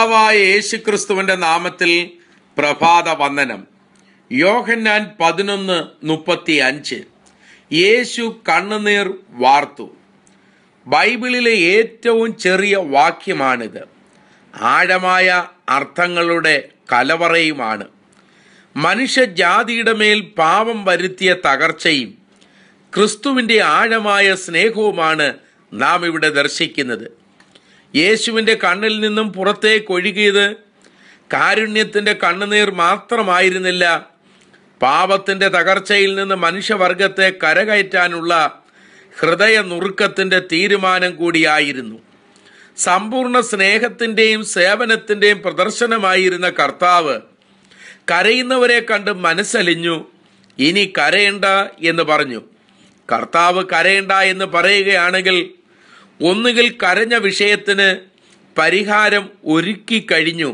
കർത്താവായ ക്രിസ്തുവിന്റെ നാമത്തിൽ പ്രഭാത വന്ദനം യോഹന്നാൻ പതിനൊന്ന് മുപ്പത്തി അഞ്ച് യേശു കണ്ണുനീർ വാർത്തു ബൈബിളിലെ ഏറ്റവും ചെറിയ വാക്യമാണിത് ആഴമായ അർത്ഥങ്ങളുടെ കലവറയുമാണ് മനുഷ്യജാതിയുടെ മേൽ പാപം വരുത്തിയ തകർച്ചയും ക്രിസ്തുവിൻ്റെ ആഴമായ സ്നേഹവുമാണ് നാം ഇവിടെ ദർശിക്കുന്നത് യേശുവിൻ്റെ കണ്ണിൽ നിന്നും പുറത്തേക്ക് ഒഴുകിയത് കാരുണ്യത്തിൻ്റെ കണ്ണുനീർ മാത്രമായിരുന്നില്ല പാപത്തിൻ്റെ തകർച്ചയിൽ നിന്ന് മനുഷ്യവർഗത്തെ കരകയറ്റാനുള്ള ഹൃദയ നുറുക്കത്തിൻ്റെ തീരുമാനം കൂടിയായിരുന്നു സമ്പൂർണ്ണ സ്നേഹത്തിൻ്റെയും സേവനത്തിൻ്റെയും പ്രദർശനമായിരുന്ന കർത്താവ് കരയുന്നവരെ കണ്ട് മനസ്സലിഞ്ഞു ഇനി കരയണ്ട എന്ന് പറഞ്ഞു കർത്താവ് കരയണ്ട എന്ന് പറയുകയാണെങ്കിൽ ഒന്നുകിൽ കരഞ്ഞ വിഷയത്തിന് പരിഹാരം ഒരുക്കി കഴിഞ്ഞു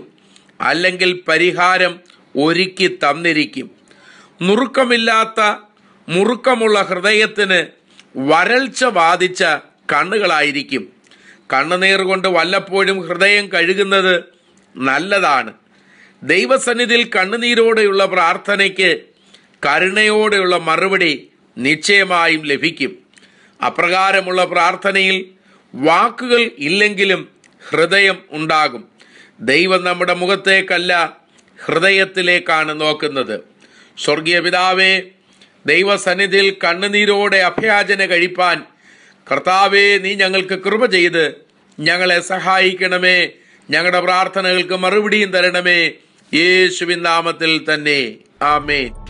അല്ലെങ്കിൽ പരിഹാരം ഒരുക്കി തന്നിരിക്കും നുറുക്കമില്ലാത്ത മുറുക്കമുള്ള ഹൃദയത്തിന് വരൾച്ച ബാധിച്ച കണ്ണുകളായിരിക്കും കണ്ണുനീർ കൊണ്ട് വല്ലപ്പോഴും ഹൃദയം കഴുകുന്നത് നല്ലതാണ് ദൈവസന്നിധിയിൽ കണ്ണുനീരോടെയുള്ള പ്രാർത്ഥനയ്ക്ക് കരുണയോടെയുള്ള മറുപടി നിശ്ചയമായും ലഭിക്കും അപ്രകാരമുള്ള പ്രാർത്ഥനയിൽ വാക്കുകൾ ഇല്ലെങ്കിലും ഹൃദയം ഉണ്ടാകും ദൈവം നമ്മുടെ മുഖത്തേക്കല്ല ഹൃദയത്തിലേക്കാണ് നോക്കുന്നത് സ്വർഗീയ പിതാവേ ദൈവസന്നിധിയിൽ കണ്ണുനീരോടെ അഭയാചന കഴിപ്പാൻ കർത്താവേ നീ ഞങ്ങൾക്ക് കൃപ ചെയ്ത് ഞങ്ങളെ സഹായിക്കണമേ ഞങ്ങളുടെ പ്രാർത്ഥനകൾക്ക് മറുപടിയും തരണമേ യേശുവിൻ നാമത്തിൽ തന്നെ ആമേൻ